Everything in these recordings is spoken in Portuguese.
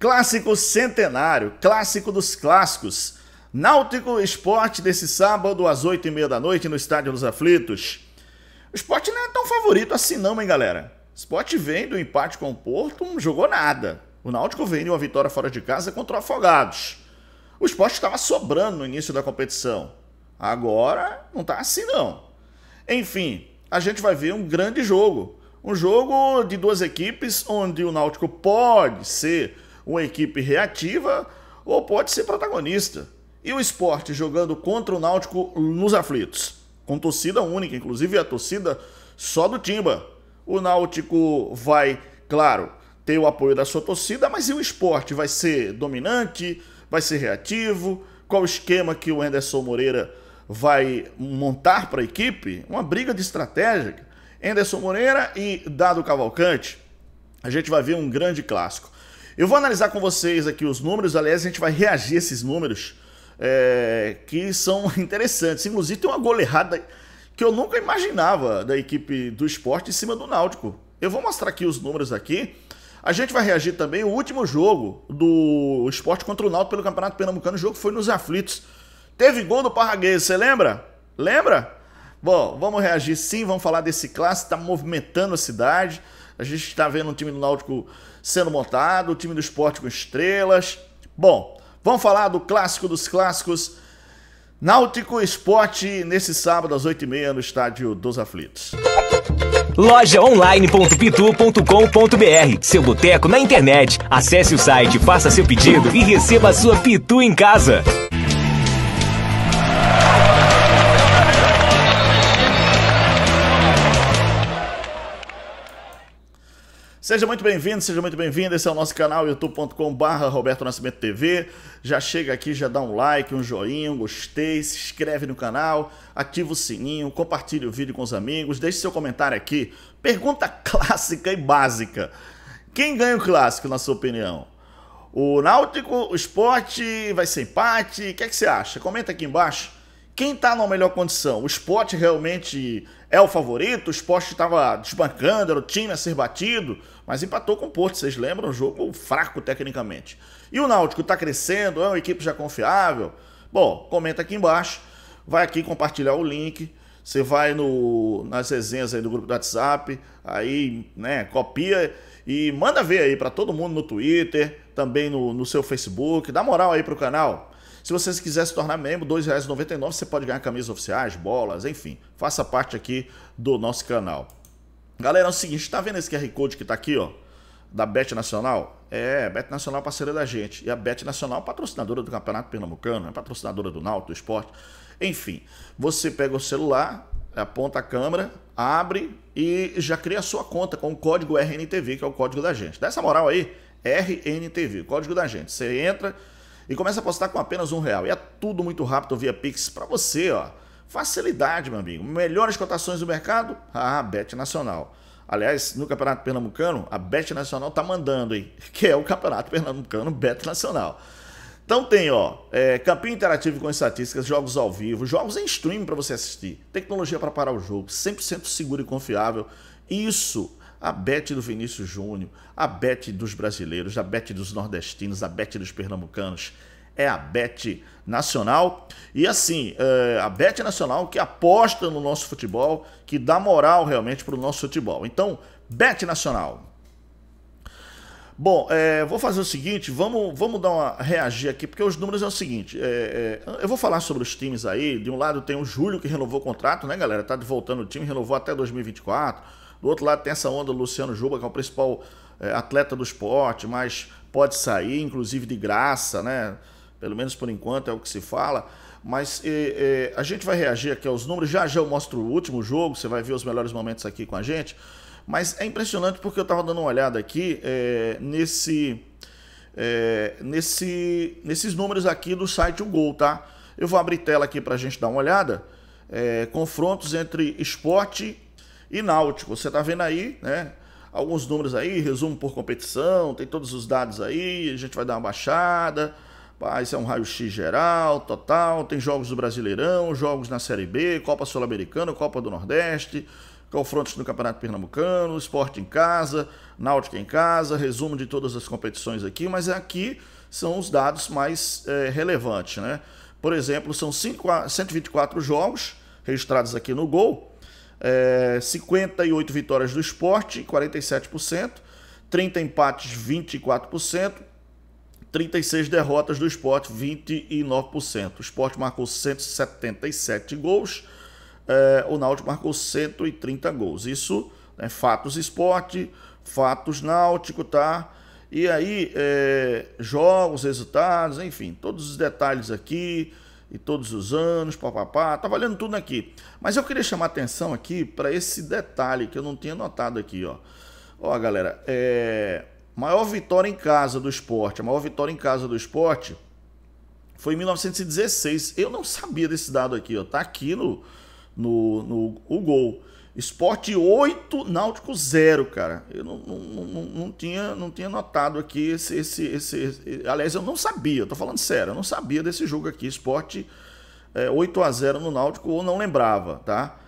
Clássico centenário, clássico dos clássicos. Náutico Esporte desse sábado às oito e meia da noite no Estádio dos Aflitos. O esporte não é tão favorito assim não, hein, galera? O esporte vem do empate com o Porto, não jogou nada. O Náutico vem de uma vitória fora de casa contra o Afogados. O esporte estava sobrando no início da competição. Agora não está assim não. Enfim, a gente vai ver um grande jogo. Um jogo de duas equipes onde o Náutico pode ser uma equipe reativa ou pode ser protagonista. E o esporte jogando contra o Náutico nos aflitos, com torcida única, inclusive a torcida só do Timba. O Náutico vai, claro, ter o apoio da sua torcida, mas e o esporte? Vai ser dominante? Vai ser reativo? Qual o esquema que o Anderson Moreira vai montar para a equipe? Uma briga de estratégia. Anderson Moreira e Dado Cavalcante. A gente vai ver um grande clássico. Eu vou analisar com vocês aqui os números, aliás, a gente vai reagir a esses números é, que são interessantes. Inclusive, tem uma errada que eu nunca imaginava da equipe do esporte em cima do Náutico. Eu vou mostrar aqui os números aqui. A gente vai reagir também o último jogo do esporte contra o Náutico pelo Campeonato Pernambucano. O jogo foi nos aflitos. Teve gol do Parraguês, você lembra? Lembra? Bom, vamos reagir sim, vamos falar desse clássico, está movimentando a cidade. A gente está vendo o time do Náutico sendo montado, o time do esporte com estrelas. Bom, vamos falar do clássico dos clássicos. Náutico Esporte, nesse sábado às 8h30 no Estádio dos Aflitos. Lojaonline.pitu.com.br Seu boteco na internet. Acesse o site, faça seu pedido e receba a sua pitu em casa. Seja muito bem-vindo, seja muito bem vindo Esse é o nosso canal youtube.com/barra Roberto Nascimento TV. Já chega aqui, já dá um like, um joinha, um gostei, se inscreve no canal, ativa o sininho, compartilha o vídeo com os amigos, deixe seu comentário aqui. Pergunta clássica e básica: quem ganha o clássico, na sua opinião? O Náutico, o esporte, vai ser empate? O que, é que você acha? Comenta aqui embaixo. Quem está na melhor condição? O esporte realmente é o favorito, o Sport estava desbancando, era o time a ser batido, mas empatou com o Porto, vocês lembram? Um jogo fraco tecnicamente. E o Náutico está crescendo, é uma equipe já confiável? Bom, comenta aqui embaixo, vai aqui compartilhar o link, você vai no, nas resenhas aí do grupo do WhatsApp, aí, né, copia e manda ver aí para todo mundo no Twitter, também no, no seu Facebook, dá moral aí pro canal, se você quiser se tornar membro, R$ 2,99 você pode ganhar camisas oficiais, bolas, enfim. Faça parte aqui do nosso canal. Galera, é o seguinte, tá vendo esse QR Code que tá aqui, ó? Da Bet Nacional? É, Bet Nacional é parceira da gente. E a Bet Nacional é patrocinadora do Campeonato Pernambucano, é patrocinadora do Náutico, do esporte. Enfim, você pega o celular, aponta a câmera, abre e já cria a sua conta com o código RNTV, que é o código da gente. Dá essa moral aí, RNTV, código da gente. Você entra e começa a apostar com apenas um real. E é tudo muito rápido via Pix para você, ó. Facilidade, meu amigo. Melhores cotações do mercado? Ah, Bet Nacional. Aliás, no Campeonato Pernambucano, a Bet Nacional tá mandando, hein? Que é o Campeonato Pernambucano Bet Nacional. Então tem, ó, é, campinho interativo com estatísticas, jogos ao vivo, jogos em stream para você assistir, tecnologia para parar o jogo, 100% seguro e confiável. Isso a bet do Vinícius Júnior, a bet dos brasileiros, a bet dos nordestinos, a bet dos pernambucanos, é a bet nacional. E assim, é a bet nacional que aposta no nosso futebol, que dá moral realmente para o nosso futebol. Então, bet nacional. Bom, é, vou fazer o seguinte, vamos, vamos dar uma reagir aqui, porque os números é o seguinte, é, eu vou falar sobre os times aí, de um lado tem o Júlio que renovou o contrato, né galera, tá voltando o time, renovou até 2024, do outro lado tem essa onda do Luciano Juba, que é o principal é, atleta do esporte, mas pode sair, inclusive de graça, né? Pelo menos por enquanto é o que se fala. Mas eh, eh, a gente vai reagir aqui aos números. Já já eu mostro o último jogo, você vai ver os melhores momentos aqui com a gente. Mas é impressionante porque eu estava dando uma olhada aqui nesse, nesse, nesses números aqui do site O Gol, tá? Eu vou abrir tela aqui para a gente dar uma olhada. confrontos entre esporte e Náutico. Você está vendo aí, né? Alguns números aí, resumo por competição, tem todos os dados aí, a gente vai dar uma baixada. vai isso é um raio-x geral, total. Tem jogos do Brasileirão, jogos na Série B, Copa Sul-Americana, Copa do Nordeste, confrontos no Campeonato Pernambucano, esporte em casa, náutica em casa, resumo de todas as competições aqui, mas aqui são os dados mais é, relevantes, né? Por exemplo, são 5, 124 jogos registrados aqui no Gol, é, 58 vitórias do esporte, 47%, 30 empates, 24%, 36 derrotas do esporte, 29%. O esporte marcou 177 gols, é, o Náutico marcou 130 gols. Isso, é fatos esporte, fatos náutico, tá? E aí, é, jogos, resultados, enfim, todos os detalhes aqui e todos os anos, papapá, tava olhando tudo aqui. Mas eu queria chamar atenção aqui para esse detalhe que eu não tinha notado aqui, ó. Ó, galera, é... maior vitória em casa do esporte, a maior vitória em casa do esporte foi em 1916. Eu não sabia desse dado aqui, ó. Tá aqui no, no, no o gol. Esporte 8, Náutico 0, cara. Eu não, não, não, não, tinha, não tinha notado aqui esse, esse, esse, esse, Aliás, eu não sabia, tô falando sério, eu não sabia desse jogo aqui. Esporte é, 8 a 0 no Náutico, ou não lembrava, tá?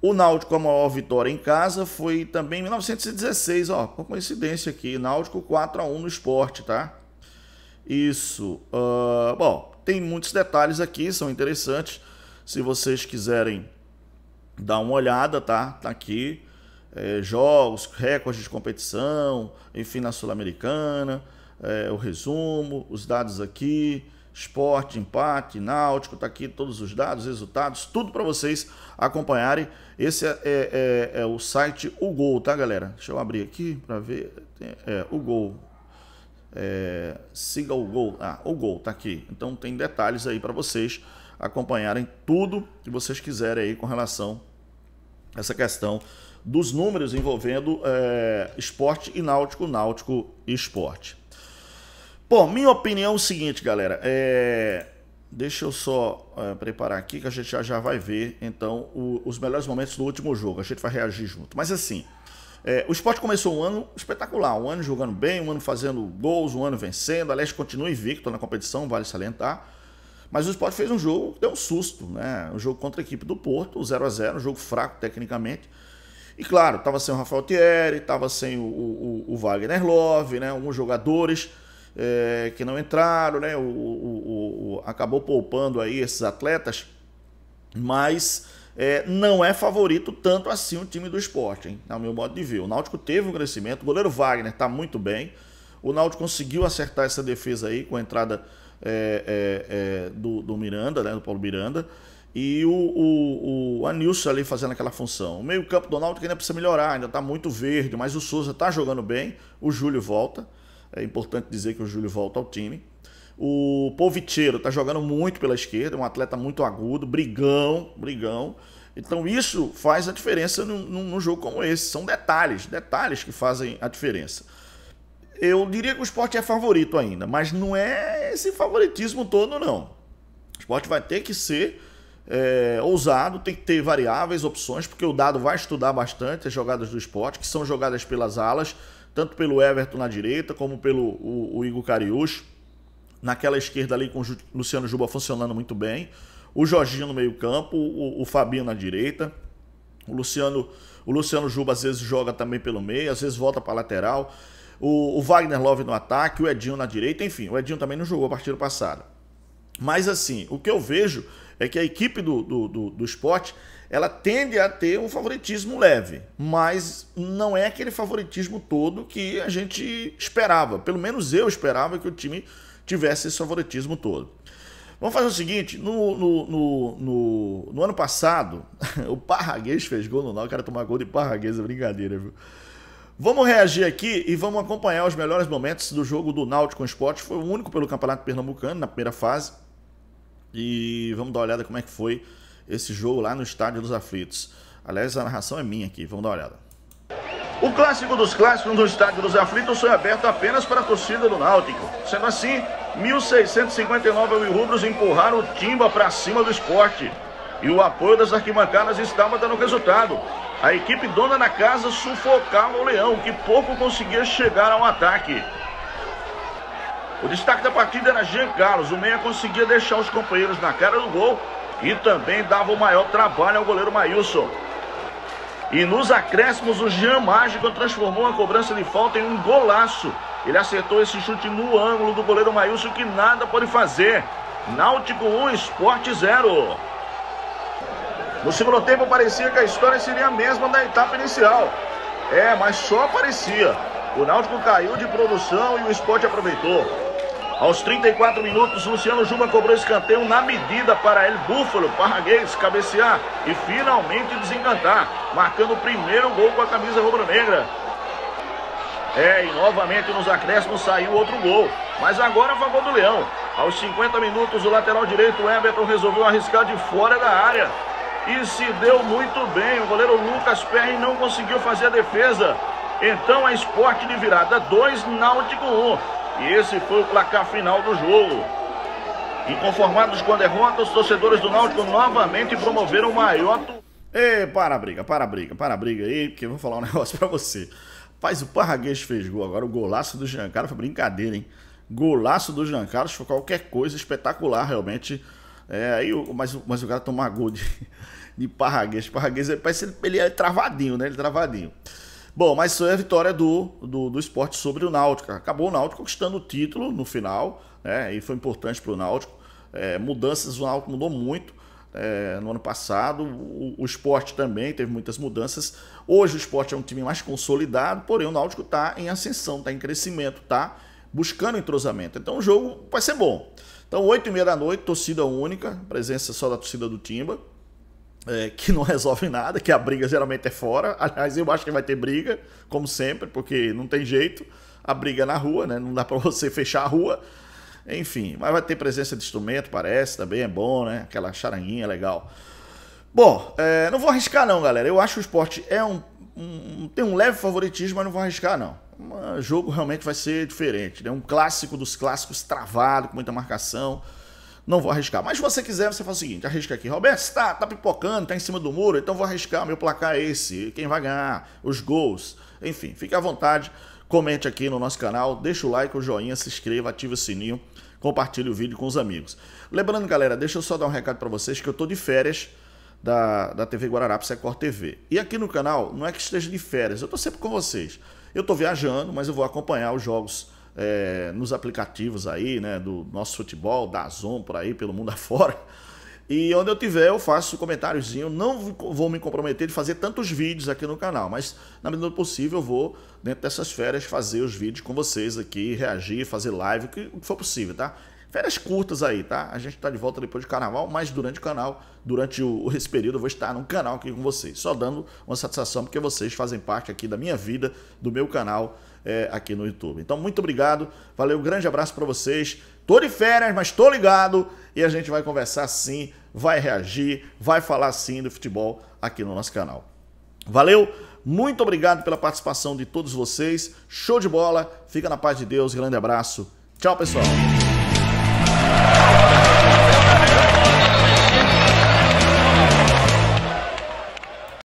O Náutico, a maior vitória em casa, foi também em 1916, ó, por coincidência aqui. Náutico 4 a 1 no esporte, tá? Isso. Uh, bom, tem muitos detalhes aqui, são interessantes. Se vocês quiserem dá uma olhada, tá? Tá aqui. É, jogos, recordes de competição, enfim, na Sul-Americana, é, o resumo, os dados aqui, esporte, empate, náutico, tá aqui todos os dados, resultados, tudo para vocês acompanharem. Esse é é, é, é, o site O Gol, tá, galera? Deixa eu abrir aqui para ver. É, o Gol. É, siga o Gol. Ah, o Gol tá aqui. Então tem detalhes aí para vocês acompanharem tudo que vocês quiserem aí com relação a essa questão dos números envolvendo é, esporte e náutico, náutico e esporte. Bom, minha opinião é o seguinte, galera. É... Deixa eu só é, preparar aqui que a gente já, já vai ver então o, os melhores momentos do último jogo. A gente vai reagir junto. Mas assim, é, o esporte começou um ano espetacular, um ano jogando bem, um ano fazendo gols, um ano vencendo. Aliás, continua invicto na competição, vale salientar. Mas o Sport fez um jogo que deu um susto, né? Um jogo contra a equipe do Porto, 0 a 0 um jogo fraco tecnicamente. E claro, estava sem o Rafael Thierry, estava sem o, o, o, Wagner Love, né? Alguns jogadores é, que não entraram, né? O, o, acabou poupando aí esses atletas, mas é, não é favorito tanto assim o time do esporte, hein? o meu modo de ver. O Náutico teve um crescimento, o goleiro Wagner está muito bem. O Náutico conseguiu acertar essa defesa aí com a entrada é, é, é, do, do, Miranda, né, do Paulo Miranda, e o, o, o Anilson ali fazendo aquela função. O meio-campo do Náutico ainda precisa melhorar, ainda está muito verde, mas o Souza está jogando bem, o Júlio volta. É importante dizer que o Júlio volta ao time. O Poviteiro está jogando muito pela esquerda, é um atleta muito agudo, brigão, brigão. Então isso faz a diferença num, num, jogo como esse. São detalhes, detalhes que fazem a diferença eu diria que o esporte é favorito ainda, mas não é esse favoritismo todo, não. O esporte vai ter que ser é, ousado, tem que ter variáveis, opções, porque o dado vai estudar bastante as jogadas do esporte, que são jogadas pelas alas, tanto pelo Everton na direita, como pelo o, o Igor Carius Naquela esquerda ali com o Luciano Juba funcionando muito bem. O Jorginho no meio-campo, o, o Fabinho na direita. O Luciano, o Luciano Juba às vezes joga também pelo meio, às vezes volta para lateral o, o Wagner Love no ataque, o Edinho na direita, enfim, o Edinho também não jogou a partida passada. Mas assim, o que eu vejo é que a equipe do, do, do, do esporte ela tende a ter um favoritismo leve, mas não é aquele favoritismo todo que a gente esperava. Pelo menos eu esperava que o time tivesse esse favoritismo todo. Vamos fazer o seguinte: no, no, no, no, no ano passado, o Parraguês fez gol no Náutico, o cara tomar gol de Parraguês, é brincadeira, viu? Vamos reagir aqui e vamos acompanhar os melhores momentos do jogo do Náutico com Esporte. Foi o único pelo Campeonato Pernambucano na primeira fase. E vamos dar uma olhada como é que foi esse jogo lá no Estádio dos Aflitos. Aliás, a narração é minha aqui, vamos dar uma olhada. O clássico dos clássicos no Estádio dos Aflitos foi aberto apenas para a torcida do Náutico. Sendo assim, 1.659 rubros empurraram o Timba para cima do esporte. E o apoio das arquibancadas estava dando resultado. A equipe dona da casa sufocava o Leão, que pouco conseguia chegar ao ataque. O destaque da partida era Jean Carlos. O meia conseguia deixar os companheiros na cara do gol e também dava o maior trabalho ao goleiro Maílson. E nos acréscimos, o Jean Mágico transformou a cobrança de falta em um golaço. Ele acertou esse chute no ângulo do goleiro Maílson que nada pode fazer. Náutico 1, Esporte 0. No segundo tempo parecia que a história seria a mesma da etapa inicial. É, mas só parecia. O Náutico caiu de produção e o esporte aproveitou. Aos 34 minutos, Luciano Juma cobrou escanteio na medida para El Búfalo, Parraguês, cabecear e finalmente desencantar, marcando o primeiro gol com a camisa rubro-negra. É, e novamente nos acréscimos saiu outro gol, mas agora a favor do Leão. Aos 50 minutos, o lateral direito, Everton, resolveu arriscar de fora da área e se deu muito bem. O goleiro Lucas Perry não conseguiu fazer a defesa. Então é esporte de virada 2, Náutico 1. E esse foi o placar final do jogo. Inconformados com a derrota, os torcedores do Náutico novamente promoveram o maior... E para a briga, para a briga, para a briga aí, porque eu vou falar um negócio pra você. faz o Parraguês fez gol agora, o golaço do Giancarlo foi brincadeira, hein? Golaço do Giancarlo, foi qualquer coisa espetacular, realmente é, aí, mas, mas o cara toma gol de, de Parraguês. Parraguês ele, parece ele, ele é travadinho, né? Ele é travadinho. Bom, mas foi é a vitória do, do, do esporte sobre o Náutico. Acabou o Náutico conquistando o título no final, né? E foi importante para o Náutico. É, mudanças, o Náutico mudou muito é, no ano passado. O, o esporte também teve muitas mudanças. Hoje o esporte é um time mais consolidado, porém o Náutico está em ascensão, está em crescimento, está buscando entrosamento. Então o jogo vai ser bom. Então, 8 e meia da noite, torcida única, presença só da torcida do Timba, é, que não resolve nada, que a briga geralmente é fora. Aliás, eu acho que vai ter briga, como sempre, porque não tem jeito. A briga é na rua, né? Não dá para você fechar a rua. Enfim, mas vai ter presença de instrumento, parece, também é bom, né? Aquela charanguinha legal. Bom, é, não vou arriscar não, galera. Eu acho que o esporte é um, um, tem um leve favoritismo, mas não vou arriscar não um jogo realmente vai ser diferente. Né? Um clássico dos clássicos travado, com muita marcação. Não vou arriscar. Mas se você quiser, você faz o seguinte: arrisca aqui. Roberto, está tá pipocando, está em cima do muro, então vou arriscar. Meu placar é esse. Quem vai ganhar? Os gols. Enfim, fique à vontade. Comente aqui no nosso canal, deixa o like, o joinha, se inscreva, ative o sininho, compartilhe o vídeo com os amigos. Lembrando, galera, deixa eu só dar um recado para vocês que eu tô de férias da, da TV Guararapes Record TV. E aqui no canal, não é que esteja de férias, eu tô sempre com vocês. Eu estou viajando, mas eu vou acompanhar os jogos é, nos aplicativos aí, né? Do nosso futebol, da Zon, por aí, pelo mundo afora. E onde eu tiver, eu faço comentáriozinho. Não vou me comprometer de fazer tantos vídeos aqui no canal, mas na medida do possível eu vou, dentro dessas férias, fazer os vídeos com vocês aqui, reagir, fazer live, o que for possível, tá? Férias curtas aí, tá? A gente tá de volta depois de carnaval, mas durante o canal, durante o, esse período, eu vou estar no canal aqui com vocês. Só dando uma satisfação, porque vocês fazem parte aqui da minha vida, do meu canal é, aqui no YouTube. Então, muito obrigado. Valeu, grande abraço para vocês. Tô de férias, mas tô ligado. E a gente vai conversar sim, vai reagir, vai falar sim do futebol aqui no nosso canal. Valeu! Muito obrigado pela participação de todos vocês. Show de bola. Fica na paz de Deus. Grande abraço. Tchau, pessoal.